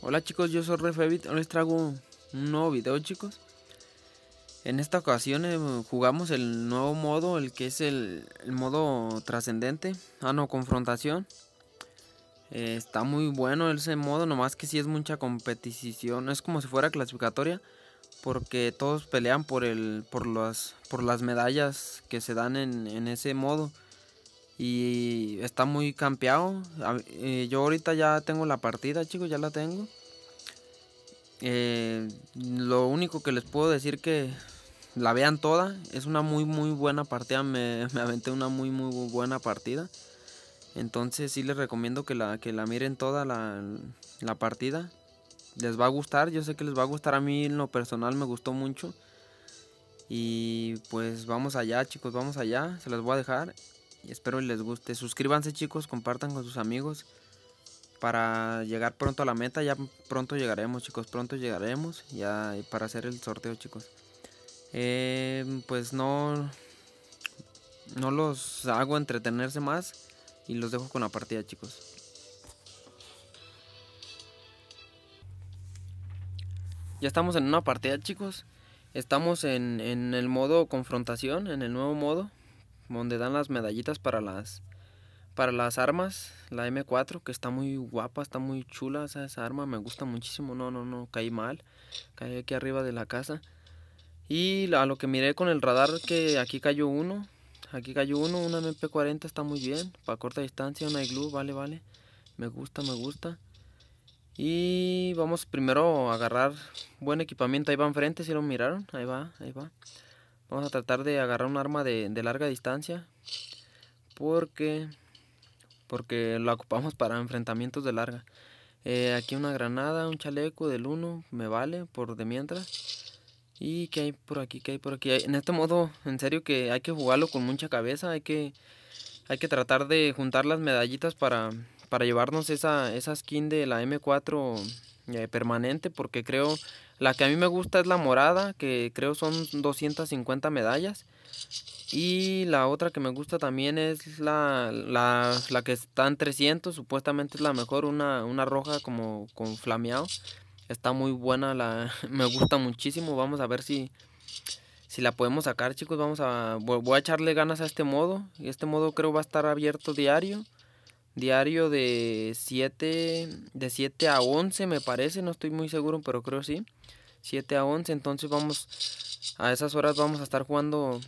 Hola chicos, yo soy Refebit, hoy les traigo un, nuevo video chicos. En esta ocasión eh, jugamos el nuevo modo, el que es el, modo trascendente, ah no, confrontación. Eh, está muy bueno ese modo, nomás que sí es mucha competición, es como si fuera clasificatoria, porque todos pelean por, el, por, las, por las medallas que se dan en, en ese modo y está muy campeado. Eh, yo ahorita ya tengo la partida, chicos, ya la tengo. Eh, lo único que les puedo decir que la vean toda. Es una muy, muy buena partida. Me, aventé una muy, muy buena partida. Entonces sí les recomiendo que la, que la miren toda la, la partida. Les va a gustar, yo sé que les va a gustar. A mí en lo personal me gustó mucho. Y pues vamos allá chicos, vamos allá. Se las voy a dejar y espero les guste. Suscríbanse chicos, compartan con sus amigos para llegar pronto a la meta. Ya pronto llegaremos chicos, pronto llegaremos ya para hacer el sorteo chicos. Em, pues no, no los hago entretenerse más y los dejo con la partida chicos. Ya estamos en una partida chicos. Estamos en el modo confrontación, en el nuevo modo donde dan las medallitas para las para las armas, la M4, que está muy guapa, está muy chula esa, esa arma, me gusta muchísimo. No, no, no, caí mal, caí aquí arriba de la casa. Y a lo que miré con el radar, que aquí cayó uno, aquí cayó uno, una MP40 está muy bien, para corta distancia, una Igloo, vale, vale, me gusta, me gusta. Y vamos primero a agarrar buen equipamiento, ahí va enfrente, si lo miraron, ahí va, ahí va. Vamos a tratar de agarrar un arma de, larga distancia. Porque, porque la ocupamos para enfrentamientos de larga. Eh, aquí una granada, un chaleco del 1, me vale por de mientras. ¿Y qué hay por aquí? ¿Qué hay por aquí? En este modo, en serio que hay que jugarlo con mucha cabeza, hay que, hay que tratar de juntar las medallitas para, para llevarnos esa, esa skin de la M4 eh, permanente porque creo, la que a mí me gusta es la morada, que creo son 250 medallas. Y la otra que me gusta también es la, la, que está en 300, supuestamente es la mejor, una, una roja como con flameado. Está muy buena, la, me gusta muchísimo. Vamos a ver si, si la podemos sacar, chicos. Vamos a, voy a echarle ganas a este modo. y Este modo creo va a estar abierto diario diario de 7 de 7 a 11 me parece, no estoy muy seguro, pero creo sí. 7 a 11, entonces vamos a esas horas vamos a estar jugando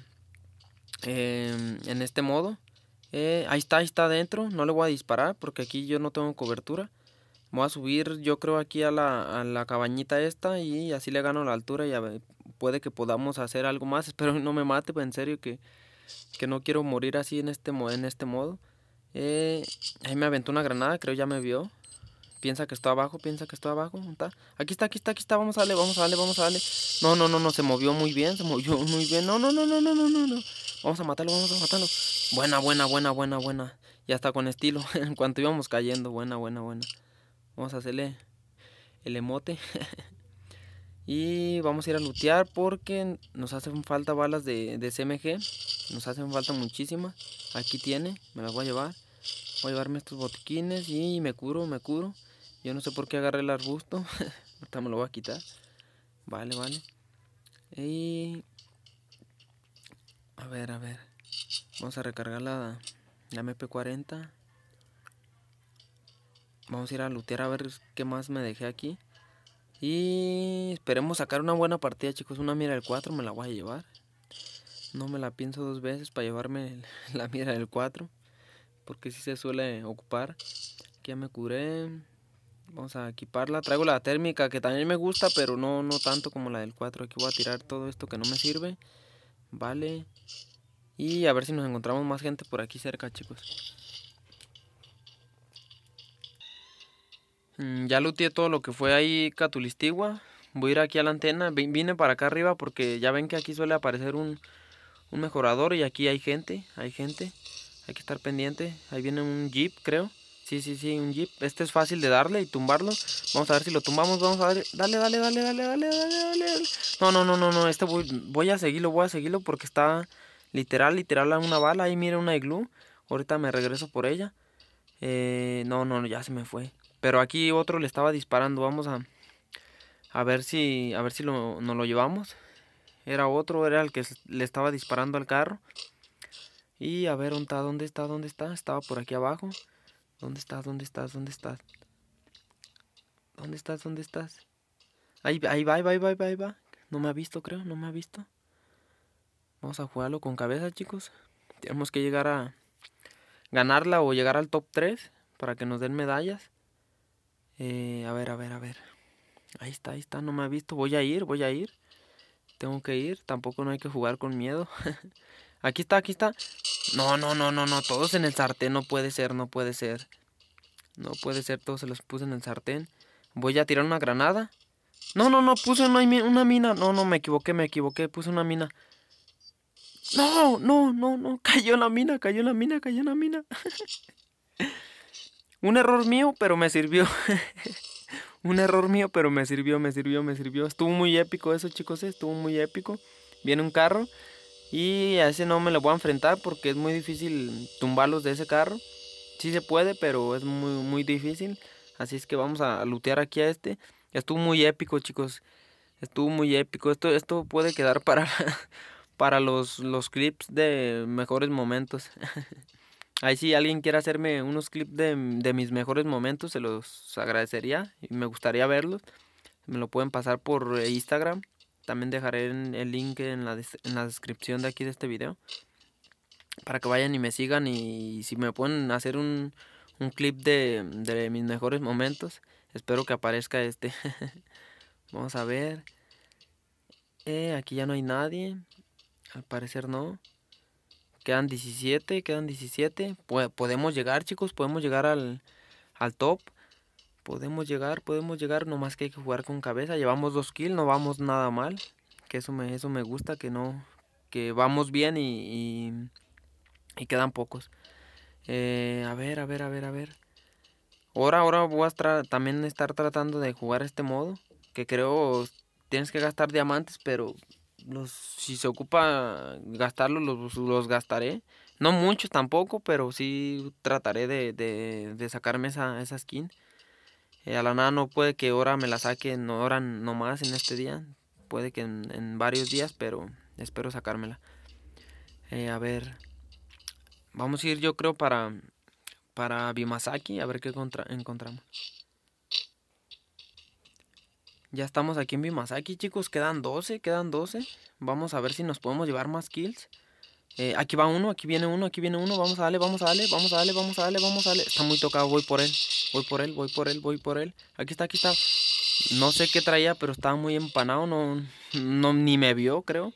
em, en este modo. Eh, ahí está, ahí está adentro, no le voy a disparar porque aquí yo no tengo cobertura. Voy a subir yo creo aquí a la, a la cabañita esta y así le gano la altura y puede que podamos hacer algo más. Espero no me mate, pero en serio que, que no quiero morir así en este, en este modo. Eh, ahí me aventó una granada, creo ya me vio. Piensa que está abajo, piensa que está abajo. Aquí está, aquí está, aquí está. Vamos a darle, vamos a darle, vamos a darle. No, no, no, no, se movió muy bien, se movió muy bien. No, no, no, no, no, no, no, no. Vamos a matarlo, vamos a matarlo. Buena, buena, buena, buena, buena. Ya está con estilo. en cuanto íbamos cayendo, buena, buena, buena. Vamos a hacerle el emote. Y vamos a ir a lutear porque nos hacen falta balas de, de CMG. Nos hacen falta muchísimas. Aquí tiene, me las voy a llevar. Voy a llevarme estos botiquines y me curo, me curo. Yo no sé por qué agarré el arbusto. Ahorita me lo voy a quitar. Vale, vale. Y... A ver, a ver. Vamos a recargar la, la MP40. Vamos a ir a lutear a ver qué más me dejé aquí. Y esperemos sacar una buena partida, chicos. Una mira del 4 me la voy a llevar. No me la pienso dos veces para llevarme la mira del 4. Porque si se suele ocupar. Aquí ya me curé. Vamos a equiparla. Traigo la térmica que también me gusta, pero no, no tanto como la del 4. Aquí voy a tirar todo esto que no me sirve. Vale. Y a ver si nos encontramos más gente por aquí cerca, chicos. Mm, ya luteé todo lo que fue ahí Catulistigua. Voy a ir aquí a la antena. Vine para acá arriba porque ya ven que aquí suele aparecer un, mejorador y aquí hay gente, hay gente. Hay que estar pendiente. Ahí viene un jeep, creo. Sí, sí, sí, un jeep. Este es fácil de darle y tumbarlo. Vamos a ver si lo tumbamos. Vamos a ver. Dale, dale, dale, dale, dale, dale, No, no, no, no, no. Este voy, a seguirlo, voy a seguirlo porque está literal, literal a una bala. Ahí mira una iglú. Ahorita me regreso por ella. Eh, no, no, ya se me fue. Pero aquí otro le estaba disparando. Vamos a, a ver si, a ver si lo, nos lo llevamos. Era otro, era el que le estaba disparando al carro. Y a ver, ¿dónde está? ¿Dónde está? ¿Dónde está? Estaba por aquí abajo. ¿Dónde estás? ¿Dónde estás? ¿Dónde estás? ¿Dónde estás? ¿Dónde estás? Ahí, ahí va, ahí va, ahí va, ahí va. No me ha visto, creo. No me ha visto. Vamos a jugarlo con cabeza, chicos. Tenemos que llegar a ganarla o llegar al top 3 para que nos den medallas. Eh, a ver, a ver, a ver. Ahí está, ahí está, no me ha visto. Voy a ir, voy a ir. Tengo que ir, tampoco no hay que jugar con miedo. aquí está, aquí está. No, no, no, no, no, todos en el sartén, no puede ser, no puede ser. No puede ser, todos se los puse en el sartén. Voy a tirar una granada. No, no, no, puse una, una mina. No, no, me equivoqué, me equivoqué, puse una mina. No, no, no, no, cayó la mina, cayó la mina, cayó la mina. Un error mío, pero me sirvió. un error mío, pero me sirvió, me sirvió, me sirvió. Estuvo muy épico eso, chicos, eh, estuvo muy épico. Viene un carro y a ese no me lo voy a enfrentar porque es muy difícil tumbarlos de ese carro. Sí se puede, pero es muy, muy difícil. Así es que vamos a lootear aquí a este. Estuvo muy épico, chicos. Estuvo muy épico. Esto, esto puede quedar para, para los, los clips de mejores momentos. Ahí si alguien quiere hacerme unos clips de, mis mejores momentos, se los agradecería y me gustaría verlos. Me lo pueden pasar por eh, Instagram. También dejaré el link en la, descripción de aquí de este video. Para que vayan y me sigan y si me pueden hacer un, un clip de, de mis mejores momentos, espero que aparezca este. Vamos a ver. Eh, aquí ya no hay nadie. Al parecer no. Quedan 17, quedan 17. Podemos llegar, chicos, podemos llegar al, al top. Podemos llegar, podemos llegar, nomás que hay que jugar con cabeza. Llevamos dos kills, no vamos nada mal. Que eso me, eso me gusta, que no, que vamos bien y, y, quedan pocos. Eh, a ver, a ver, a ver, a ver. Ahora, ahora voy a también estar tratando de jugar este modo. Que creo tienes que gastar diamantes, pero los, si se ocupa gastarlos, los, los gastaré. No muchos tampoco, pero sí trataré de, sacarme esa, esa skin. Eh, a la nada no puede que ahora me la saque, no ahora más en este día. Puede que en, varios días, pero espero sacármela. Eh, a ver, vamos a ir yo creo para, para Bimasaki, a ver qué encontramos. Ya estamos aquí en Bimasaki, chicos. Quedan 12, quedan 12. Vamos a ver si nos podemos llevar más kills. Eh, aquí va uno, aquí viene uno, aquí viene uno. Vamos a darle, vamos a darle, vamos a darle, vamos a darle, vamos a darle. Está muy tocado, voy por él. Voy por él, voy por él, voy por él. Aquí está, aquí está. No sé qué traía, pero estaba muy empanado. No, no ni me vio, creo.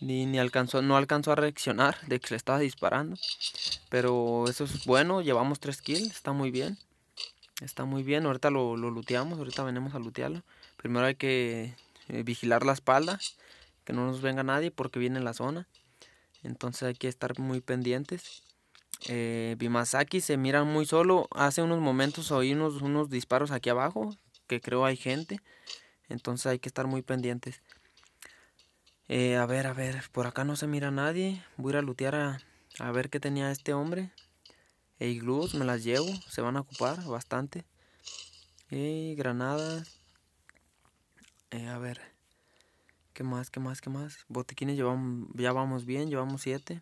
Ni, ni alcanzó, no alcanzó a reaccionar de que le estaba disparando. Pero eso es bueno, llevamos 3 kills, está muy bien. Está muy bien, ahorita lo, lo luteamos, ahorita venimos a lootearlo Primero hay que eh, vigilar la espalda, que no nos venga nadie porque viene la zona. Entonces hay que estar muy pendientes. Eh, Bimasaki se mira muy solo. Hace unos momentos oí unos, disparos aquí abajo, que creo hay gente. Entonces hay que estar muy pendientes. Eh, a ver, a ver, por acá no se mira nadie. Voy a ir a lutear a, ver qué tenía este hombre. E me las llevo, se van a ocupar bastante. Y granadas. Eh, a ver. ¿Qué más? ¿Qué más? ¿Qué más? Botiquines llevamos, ya vamos bien, llevamos siete.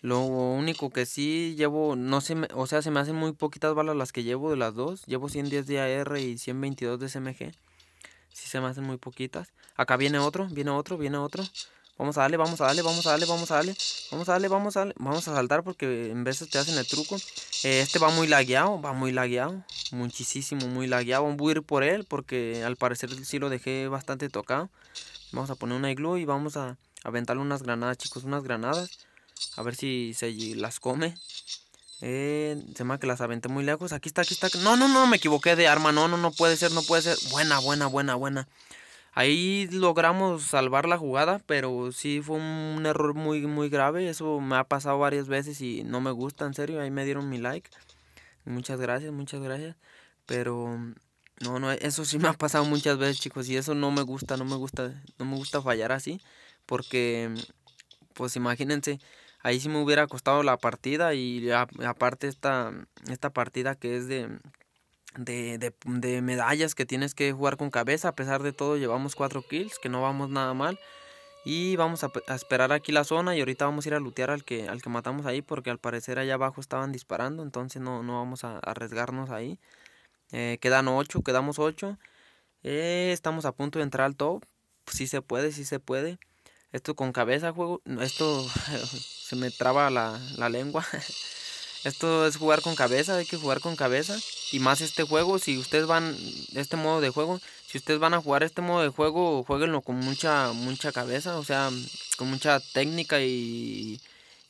Lo único que sí llevo, no sé, o sea, se me hacen muy poquitas balas las que llevo de las dos. Llevo 110 de AR y 122 de SMG. Sí se me hacen muy poquitas. Acá viene otro, viene otro, viene otro. Vamos a darle, vamos a darle, vamos a darle, vamos a darle. Vamos a darle, vamos a darle. Vamos a saltar porque en veces te hacen el truco. Eh, este va muy lagueado, va muy lagueado. Muchísimo, muy lagueado. Voy a ir por él porque al parecer sí lo dejé bastante tocado. Vamos a poner una iglú y vamos a aventarle unas granadas, chicos. Unas granadas. A ver si se las come. Eh, se me que las aventé muy lejos. Aquí está, aquí está. No, no, no, me equivoqué de arma. No, no, no puede ser, no puede ser. Buena, buena, buena, buena. Ahí logramos salvar la jugada, pero sí fue un error muy, muy grave. Eso me ha pasado varias veces y no me gusta, en serio. Ahí me dieron mi like. Muchas gracias, muchas gracias. Pero mm, no, no, eso sí me ha pasado muchas veces, chicos. Y eso no me gusta, no me gusta, no me gusta fallar así. Porque, mm, pues imagínense, ahí sí me hubiera costado la partida. Y aparte esta, esta partida que es de de, de, de, medallas que tienes que jugar con cabeza. A pesar de todo, llevamos 4 kills, que no vamos nada mal. Y vamos a, esperar aquí la zona y ahorita vamos a ir a lootear al que, al que matamos ahí porque al parecer allá abajo estaban disparando, entonces no, no vamos a arriesgarnos ahí. Eh, quedan 8, quedamos 8. Eh, estamos a punto de entrar al top. Si se puede, si se puede. Esto con cabeza juego. Esto se me traba la, la lengua. Esto es jugar con cabeza, hay que jugar con cabeza. Y más este juego, si ustedes van, este modo de juego, si ustedes van a jugar este modo de juego, jueguenlo con mucha, mucha cabeza, o sea, con mucha técnica y,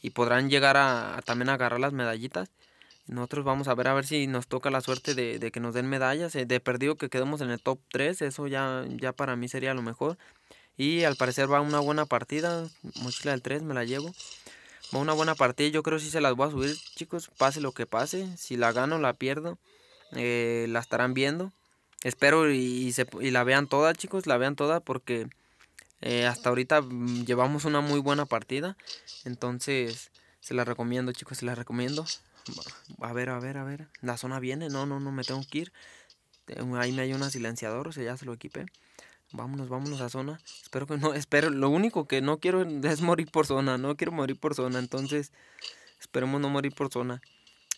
y podrán llegar a, a, también agarrar las medallitas. Nosotros vamos a ver a ver si nos toca la suerte de, que nos den medallas. Eh, de perdido que quedemos en el top 3, eso ya, ya para mí sería lo mejor. Y al parecer va una buena partida. Mochila del 3 me la llevo. Una buena partida, yo creo si sí se las voy a subir, chicos, pase lo que pase. Si la gano, la pierdo, eh, la estarán viendo. Espero y, se, la vean toda, chicos, la vean toda porque eh, hasta ahorita mm, llevamos una muy buena partida. Entonces, se la recomiendo, chicos, se la recomiendo. A ver, a ver, a ver. La zona viene. No, no, no, me tengo que ir. Eh, ahí me hay una silenciador, o sea, ya se lo equipé. Vámonos, vámonos a zona. Espero que no, espero, lo único que no quiero es morir por zona, no quiero morir por zona, entonces esperemos no morir por zona.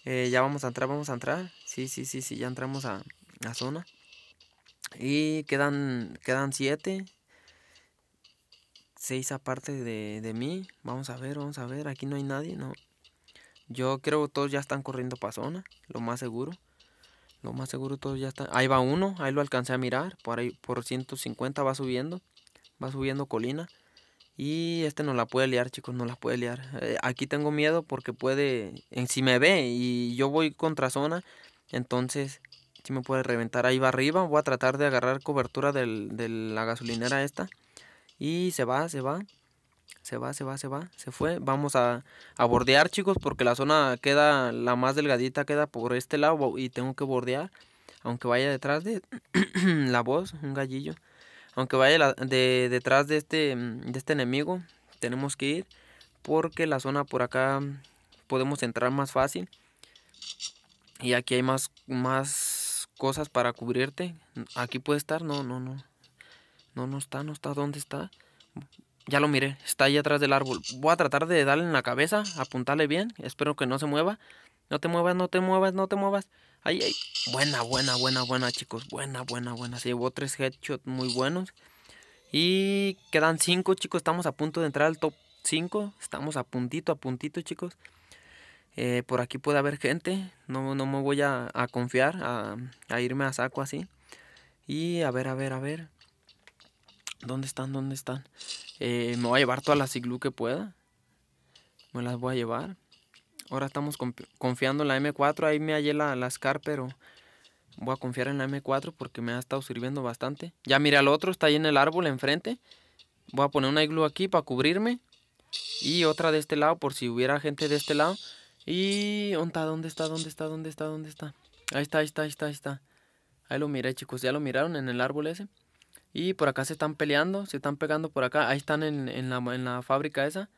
Eh, ya vamos a entrar, vamos a entrar. Sí, sí, sí, sí, ya entramos a, zona. Y quedan, quedan siete. Seis aparte de, mí. Vamos a ver, vamos a ver. Aquí no hay nadie, no. Yo creo que todos ya están corriendo para zona, lo más seguro. Lo más seguro todo ya está Ahí va uno, ahí lo alcancé a mirar. Por ahí por 150 va subiendo. Va subiendo colina. Y este no la puede liar, chicos, no la puede liar. Eh, aquí tengo miedo porque puede. En, si me ve y yo voy contra zona, entonces si me puede reventar. Ahí va arriba. Voy a tratar de agarrar cobertura de la gasolinera esta. Y se va, se va. Se va, se va, se va, se fue. Vamos a, a bordear, chicos, porque la zona queda, la más delgadita queda por este lado y tengo que bordear. Aunque vaya detrás de la voz, un gallillo. Aunque vaya de, detrás de este, de este enemigo, tenemos que ir. Porque la zona por acá podemos entrar más fácil. Y aquí hay más, más cosas para cubrirte. Aquí puede estar, no, no, no. No, no está, no está. ¿Dónde está? Ya lo miré, está ahí atrás del árbol. Voy a tratar de darle en la cabeza, apuntarle bien. Espero que no se mueva. No te muevas, no te muevas, no te muevas. Ay, ay. Buena, buena, buena, buena, chicos. Buena, buena, buena. Se llevó tres headshots muy buenos. Y quedan cinco, chicos. Estamos a punto de entrar al top 5. Estamos a puntito, a puntito, chicos. Eh, por aquí puede haber gente. No, no me voy a, confiar, a, a irme a saco así. Y a ver, a ver, a ver. ¿Dónde están? ¿Dónde están? Eh, me voy a llevar todas las iglu que pueda. Me las voy a llevar. Ahora estamos confiando en la M4. Ahí me hallé la, SCAR, pero voy a confiar en la M4 porque me ha estado sirviendo bastante. Ya mira al otro, está ahí en el árbol enfrente. Voy a poner una iglú aquí para cubrirme. Y otra de este lado por si hubiera gente de este lado. Y... ¿Dónde está? ¿Dónde está? ¿Dónde está? ¿Dónde está? Ahí está, ahí está, ahí está, ahí está. Ahí lo miré, chicos. ¿Ya lo miraron en el árbol ese? Y por acá se están peleando, se están pegando por acá. Ahí están en, en, la, fábrica esa.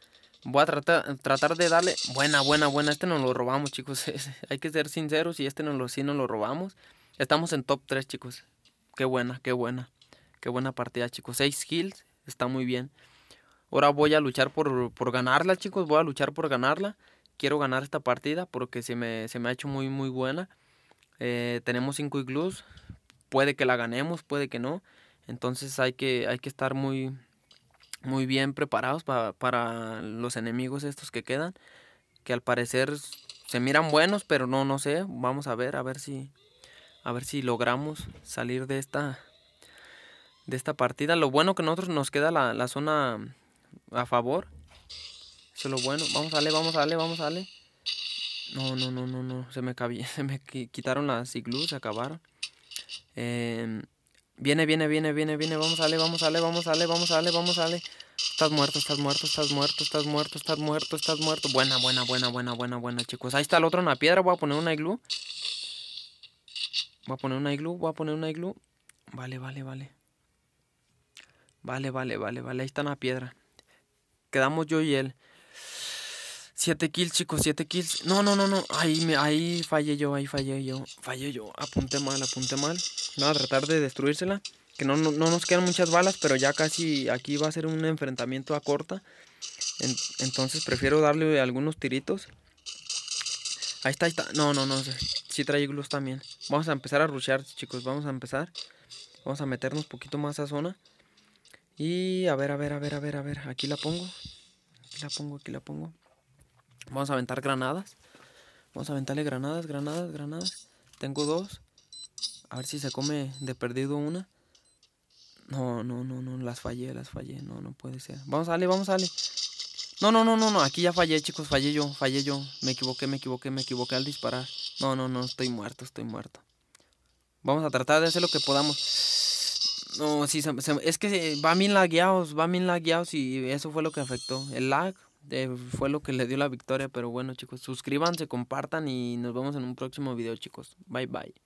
Voy a tratar, tratar de darle... Buena, buena, buena. Este nos lo robamos, chicos. Hay que ser sinceros y este no lo, nos lo robamos. Estamos en top 3, chicos. Qué buena, qué buena. Qué buena partida, chicos. 6 kills. Está muy bien. Ahora voy a luchar por, ganarla, chicos. Voy a luchar por ganarla. Quiero ganar esta partida porque se me, se me ha hecho muy, muy buena. Eh, tenemos 5 iglús Puede que la ganemos, puede que no. Entonces hay que, hay que estar muy, muy bien preparados para los enemigos estos que quedan, que al parecer se miran buenos, pero no, no sé, vamos a ver, a ver si, a ver si logramos salir de esta, de esta partida. Lo bueno que nosotros nos queda la, zona a favor, eso es lo bueno, vamos a vamos a vamos a No, no, no, no, no, se me, se me quitaron las iglus, se acabaron. Em, Viene, viene, viene, viene, viene. Vamos, Ale, vamos, Ale, vamos, Ale, vamos, Ale, vamos, Ale. Estás muerto, estás muerto, estás muerto, estás muerto, estás muerto, estás muerto. Buena, buena, buena, buena, buena, buena, chicos. Ahí está el otro en la piedra. Voy a poner una iglú. Voy a poner una iglú, voy a poner una iglú. Vale, vale, vale. Vale, vale, vale, vale. Ahí está la piedra. Quedamos yo y él. Siete kills, chicos, siete kills. No, no, no, no. Ahí, me, ahí fallé yo, ahí fallé yo. Fallé yo. Apunté mal, apunté mal. a tratar de destruírsela. Que no, no, nos quedan muchas balas, pero ya casi aquí va a ser un enfrentamiento a corta. entonces prefiero darle algunos tiritos. Ahí está, ahí está. No, no, no. Sí trae glus también. Vamos a empezar a rushear, chicos. Vamos a empezar. Vamos a meternos un poquito más a zona. Y a ver, a ver, a ver, a ver, a ver. Aquí la pongo. Aquí la pongo, aquí la pongo. Vamos a aventar granadas. Vamos a aventarle granadas, granadas, granadas. Tengo dos. A ver si se come de perdido una. No, no, no, no. Las fallé, las fallé. No, no puede ser. Vamos, a salir, vamos, a No, no, no, no, no. Aquí ya fallé, chicos. Fallé yo, fallé yo. Me equivoqué, me equivoqué, me equivoqué al disparar. No, no, no. Estoy muerto, estoy muerto. Vamos a tratar de hacer lo que podamos. No, si se, es que eh, va bien lagueados, va bien lagueados y eso fue lo que afectó. El lag eh, fue lo que le dio la victoria. Pero bueno, chicos, suscríbanse, compartan y nos vemos en un próximo video, chicos. Bye bye.